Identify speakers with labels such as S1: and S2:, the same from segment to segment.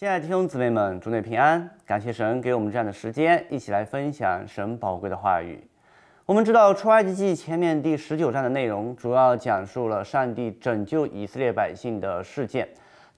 S1: 亲爱的弟兄姊妹们，祝你平安！感谢神给我们这样的时间，一起来分享神宝贵的话语。我们知道出埃及记前面第十九章的内容，主要讲述了上帝拯救以色列百姓的事件，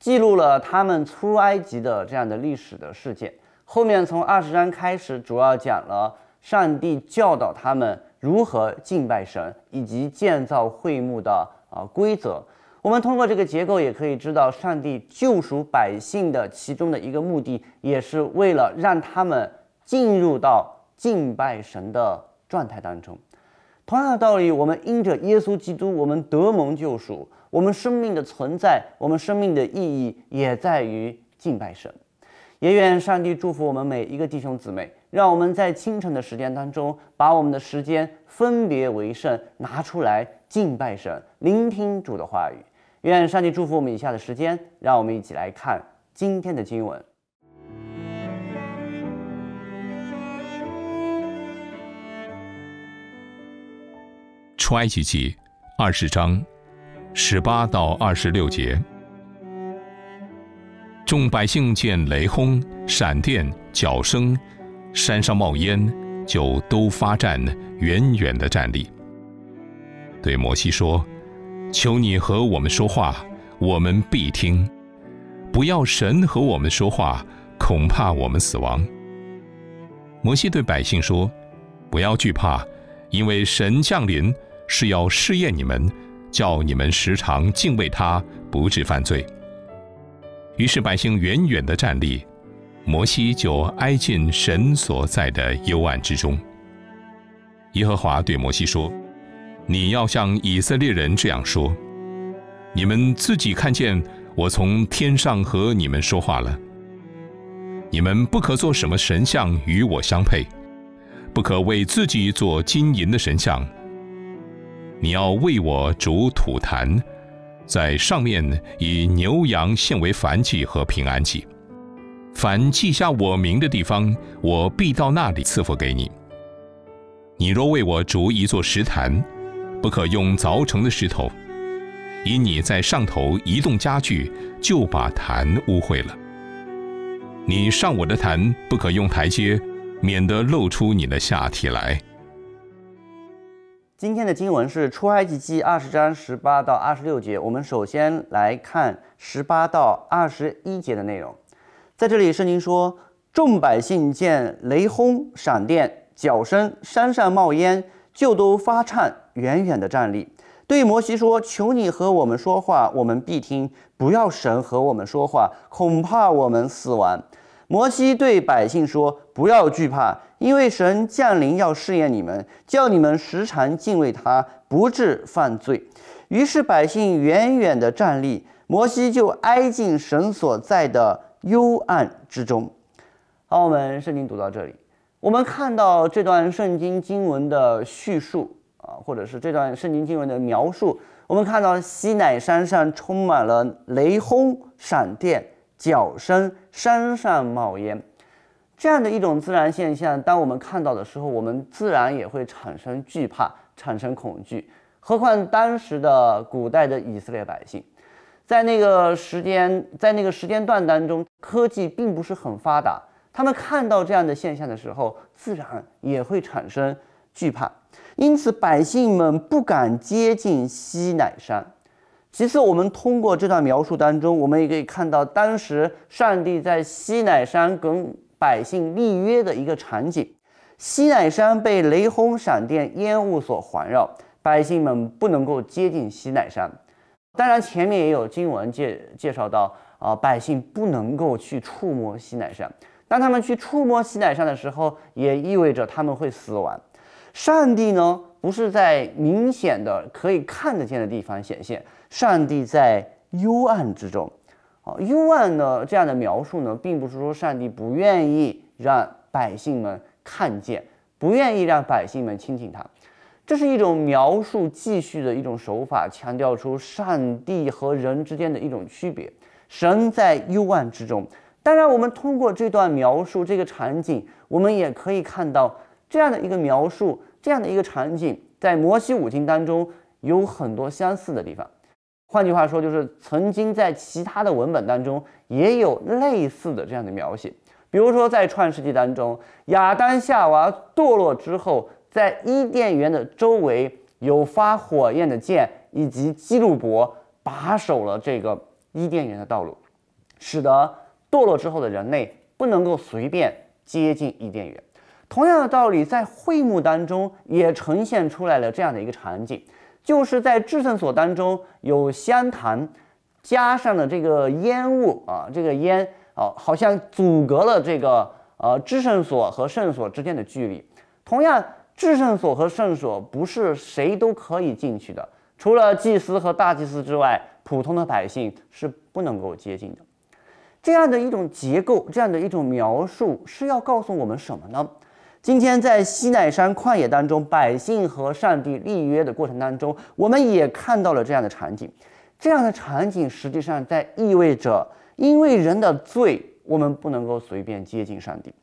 S1: 记录了他们出埃及的这样的历史的事件。后面从二十章开始，主要讲了上帝教导他们如何敬拜神，以及建造会幕的啊规则。我们通过这个结构也可以知道，上帝救赎百姓的其中的一个目的，也是为了让他们进入到敬拜神的状态当中。同样的道理，我们因着耶稣基督，我们得蒙救赎，我们生命的存在，我们生命的意义也在于敬拜神。也愿上帝祝福我们每一个弟兄姊妹，让我们在清晨的时间当中，把我们的时间分别为圣，拿出来敬拜神，聆听主的话语。愿上帝祝福我们。以下的时间，让我们一起来看今天的经文。
S2: 出埃及记二十章十八到二十六节，众百姓见雷轰、闪电、角声、山上冒烟，就都发站，远远的站立，对摩西说。求你和我们说话，我们必听；不要神和我们说话，恐怕我们死亡。摩西对百姓说：“不要惧怕，因为神降临是要试验你们，叫你们时常敬畏他，不致犯罪。”于是百姓远远的站立，摩西就挨近神所在的幽暗之中。耶和华对摩西说。你要像以色列人这样说：你们自己看见我从天上和你们说话了。你们不可做什么神像与我相配，不可为自己做金银的神像。你要为我煮土坛，在上面以牛羊献为凡祭和平安祭。凡记下我名的地方，我必到那里赐福给你。你若为我煮一座石坛，不可用凿成的石头，以你在上头移动家具，就把坛污秽了。你上我的坛，不可用台阶，免得露出你的下体来。
S1: 今天的经文是出埃及记二十章十八到二十六节。我们首先来看十八到二十一节的内容。在这里，圣经说：众百姓见雷轰、闪电、脚声、山上冒烟，就都发颤。远远的站立，对摩西说：“求你和我们说话，我们必听；不要神和我们说话，恐怕我们死亡。”摩西对百姓说：“不要惧怕，因为神降临要试验你们，叫你们时常敬畏他，不致犯罪。”于是百姓远远的站立，摩西就挨近神所在的幽暗之中。好，我们圣经读到这里，我们看到这段圣经经文的叙述。或者是这段圣经经文的描述，我们看到西乃山上充满了雷轰、闪电、脚声，山上冒烟，这样的一种自然现象。当我们看到的时候，我们自然也会产生惧怕，产生恐惧。何况当时的古代的以色列百姓，在那个时间，在那个时间段当中，科技并不是很发达，他们看到这样的现象的时候，自然也会产生惧怕。因此，百姓们不敢接近西乃山。其次，我们通过这段描述当中，我们也可以看到，当时上帝在西乃山跟百姓立约的一个场景。西乃山被雷轰、闪电、烟雾所环绕，百姓们不能够接近西乃山。当然，前面也有经文介介绍到，啊，百姓不能够去触摸西乃山。当他们去触摸西乃山的时候，也意味着他们会死亡。上帝呢，不是在明显的可以看得见的地方显现，上帝在幽暗之中，啊，幽暗的这样的描述呢，并不是说上帝不愿意让百姓们看见，不愿意让百姓们亲近他，这是一种描述记叙的一种手法，强调出上帝和人之间的一种区别。神在幽暗之中，当然，我们通过这段描述这个场景，我们也可以看到。这样的一个描述，这样的一个场景，在摩西五经当中有很多相似的地方。换句话说，就是曾经在其他的文本当中也有类似的这样的描写。比如说，在《创世纪》当中，亚当夏娃堕落之后，在伊甸园的周围有发火焰的剑，以及基路伯把守了这个伊甸园的道路，使得堕落之后的人类不能够随便接近伊甸园。同样的道理，在会幕当中也呈现出来了这样的一个场景，就是在制圣所当中有香坛，加上了这个烟雾啊，这个烟啊，好像阻隔了这个呃制圣所和圣所之间的距离。同样，制圣所和圣所不是谁都可以进去的，除了祭司和大祭司之外，普通的百姓是不能够接近的。这样的一种结构，这样的一种描述，是要告诉我们什么呢？今天在西奈山旷野当中，百姓和上帝立约的过程当中，我们也看到了这样的场景。这样的场景实际上在意味着，因为人的罪，我们不能够随便接近上帝，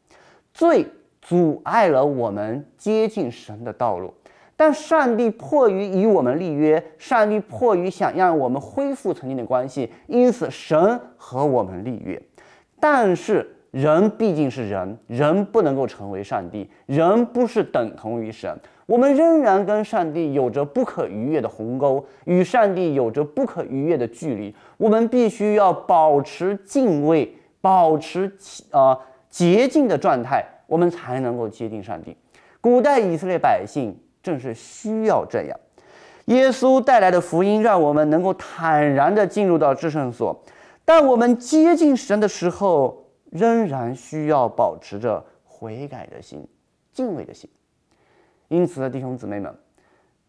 S1: 罪阻碍了我们接近神的道路。但上帝迫于与我们立约，上帝迫于想让我们恢复曾经的关系，因此神和我们立约，但是。人毕竟是人，人不能够成为上帝，人不是等同于神。我们仍然跟上帝有着不可逾越的鸿沟，与上帝有着不可逾越的距离。我们必须要保持敬畏，保持啊洁净的状态，我们才能够接近上帝。古代以色列百姓正是需要这样。耶稣带来的福音，让我们能够坦然地进入到至圣所。但我们接近神的时候，仍然需要保持着悔改的心、敬畏的心。因此，弟兄姊妹们，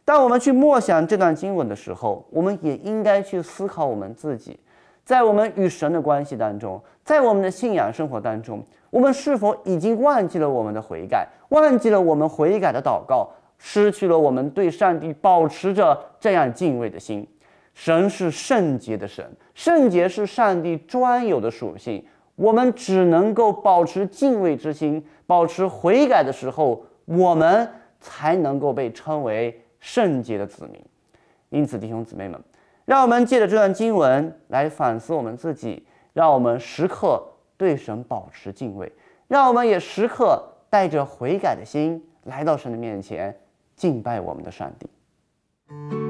S1: 当我们去默想这段经文的时候，我们也应该去思考我们自己，在我们与神的关系当中，在我们的信仰生活当中，我们是否已经忘记了我们的悔改，忘记了我们悔改的祷告，失去了我们对上帝保持着这样敬畏的心。神是圣洁的神，圣洁是上帝专有的属性。我们只能够保持敬畏之心，保持悔改的时候，我们才能够被称为圣洁的子民。因此，弟兄姊妹们，让我们借着这段经文来反思我们自己，让我们时刻对神保持敬畏，让我们也时刻带着悔改的心来到神的面前，敬拜我们的上帝。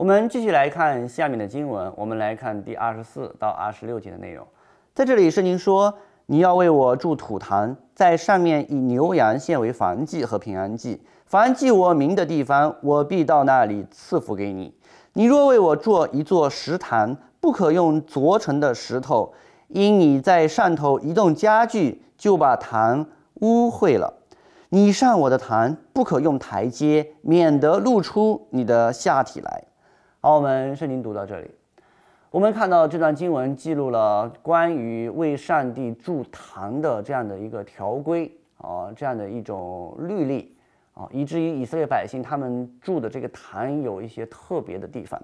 S1: 我们继续来看下面的经文。我们来看第二十四到二十六节的内容。在这里，神说：“你要为我筑土坛，在上面以牛羊献为燔祭和平安祭。凡祭我名的地方，我必到那里赐福给你。你若为我做一座石坛，不可用琢成的石头，因你在上头移动家具，就把坛污秽了。你上我的坛，不可用台阶，免得露出你的下体来。”好，我们圣经读到这里，我们看到这段经文记录了关于为上帝筑坛的这样的一个条规啊，这样的一种律例啊，以至于以色列百姓他们筑的这个坛有一些特别的地方。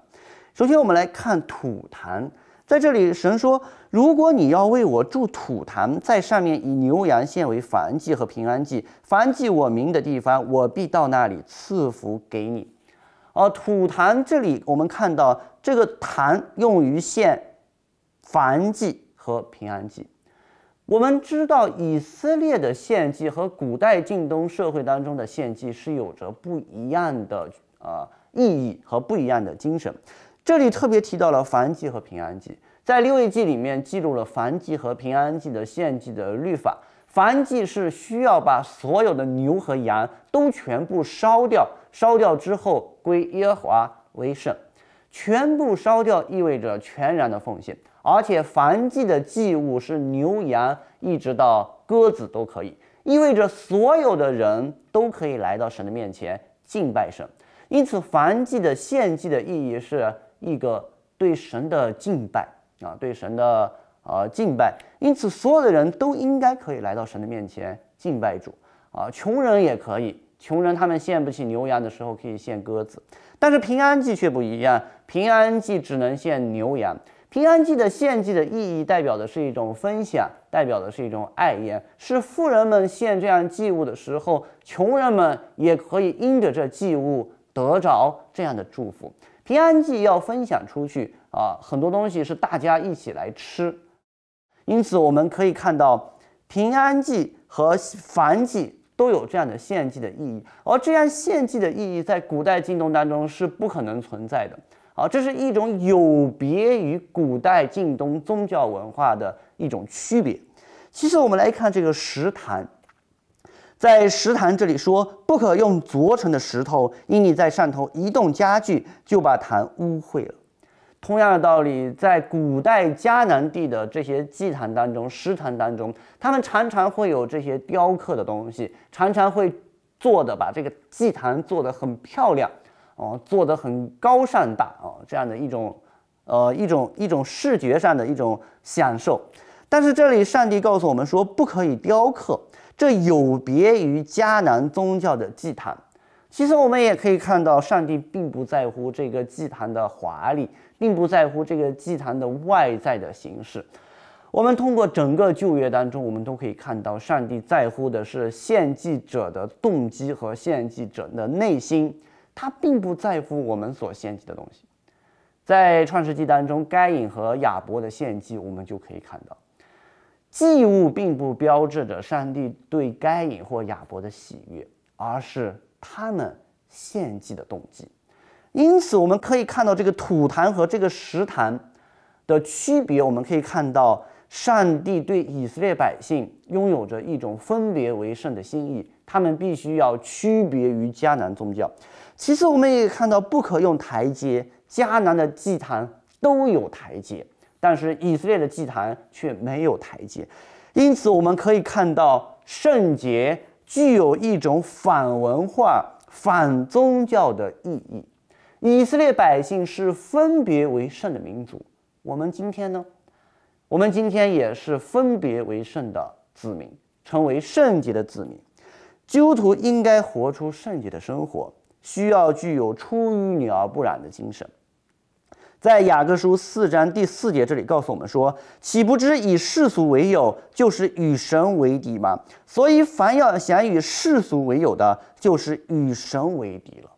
S1: 首先，我们来看土坛，在这里神说：“如果你要为我筑土坛，在上面以牛羊献为燔祭和平安祭，凡祭我名的地方，我必到那里赐福给你。”呃，土坛这里我们看到这个坛用于献燔祭和平安祭。我们知道以色列的献祭和古代近东社会当中的献祭是有着不一样的呃意义和不一样的精神。这里特别提到了燔祭和平安祭，在六艺纪里面记录了燔祭和平安祭的献祭的律法。燔祭是需要把所有的牛和羊都全部烧掉，烧掉之后归耶和华为圣。全部烧掉意味着全然的奉献，而且燔祭的祭物是牛羊，一直到鸽子都可以，意味着所有的人都可以来到神的面前敬拜神。因此，燔祭的献祭的意义是一个对神的敬拜啊，对神的呃敬拜。因此，所有的人都应该可以来到神的面前敬拜主啊！穷人也可以，穷人他们献不起牛羊的时候，可以献鸽子。但是平安祭却不一样，平安祭只能献牛羊。平安祭的献祭的意义，代表的是一种分享，代表的是一种爱言。是富人们献这样祭物的时候，穷人们也可以因着这祭物得着这样的祝福。平安祭要分享出去啊！很多东西是大家一起来吃。因此，我们可以看到，平安祭和燔祭都有这样的献祭的意义，而这样献祭的意义在古代近东当中是不可能存在的。好，这是一种有别于古代晋东宗教文化的一种区别。其实我们来看这个石坛，在石坛这里说，不可用琢成的石头，因你在上头移动家具，就把坛污秽了。同样的道理，在古代迦南地的这些祭坛当中、石坛当中，他们常常会有这些雕刻的东西，常常会做的把这个祭坛做的很漂亮，哦，做的很高尚大哦，这样的一种，呃，一种一种视觉上的一种享受。但是这里上帝告诉我们说，不可以雕刻，这有别于迦南宗教的祭坛。其实我们也可以看到，上帝并不在乎这个祭坛的华丽，并不在乎这个祭坛的外在的形式。我们通过整个旧约当中，我们都可以看到，上帝在乎的是献祭者的动机和献祭者的内心，他并不在乎我们所献祭的东西。在创世纪当中，该隐和亚伯的献祭，我们就可以看到，祭物并不标志着上帝对该隐或亚伯的喜悦，而是。他们献祭的动机，因此我们可以看到这个土坛和这个石坛的区别。我们可以看到上帝对以色列百姓拥有着一种分别为圣的心意，他们必须要区别于迦南宗教。其次，我们也看到不可用台阶，迦南的祭坛都有台阶，但是以色列的祭坛却没有台阶。因此，我们可以看到圣洁。具有一种反文化、反宗教的意义。以色列百姓是分别为圣的民族，我们今天呢？我们今天也是分别为圣的子民，成为圣洁的子民。基督徒应该活出圣洁的生活，需要具有出淤泥而不染的精神。在雅各书四章第四节这里告诉我们说：“岂不知以世俗为友，就是与神为敌吗？”所以，凡要想与世俗为友的，就是与神为敌了。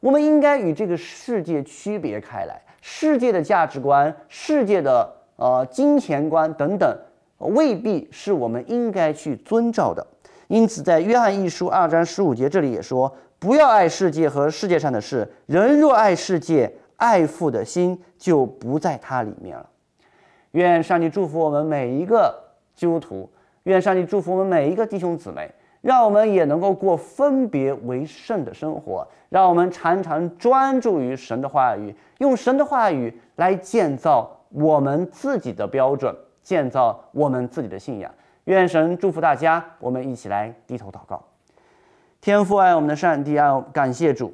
S1: 我们应该与这个世界区别开来，世界的价值观、世界的呃金钱观等等，未必是我们应该去遵照的。因此，在约翰一书二章十五节这里也说：“不要爱世界和世界上的事，人若爱世界。”爱父的心就不在他里面了。愿上帝祝福我们每一个基督徒，愿上帝祝福我们每一个弟兄姊妹，让我们也能够过分别为圣的生活，让我们常常专注于神的话语，用神的话语来建造我们自己的标准，建造我们自己的信仰。愿神祝福大家，我们一起来低头祷告。天父爱我们的上帝爱，感谢主。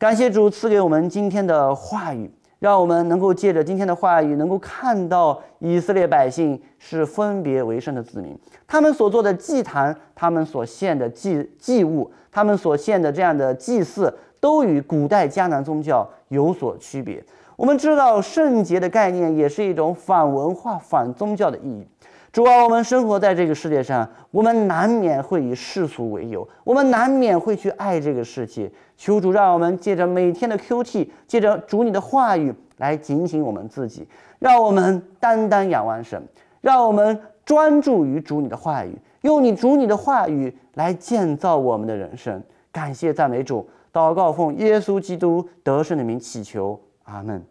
S1: 感谢主赐给我们今天的话语，让我们能够借着今天的话语，能够看到以色列百姓是分别为圣的子民。他们所做的祭坛，他们所献的祭祭物，他们所献的这样的祭祀，都与古代迦南宗教有所区别。我们知道圣洁的概念，也是一种反文化、反宗教的意义。主啊，我们生活在这个世界上，我们难免会以世俗为友，我们难免会去爱这个世界。求主让我们借着每天的 QT，借着主你的话语来警醒我们自己，让我们单单仰望神，让我们专注于主你的话语，用你主你的话语来建造我们的人生。感谢赞美主，祷告奉耶稣基督得胜的名祈求，阿门。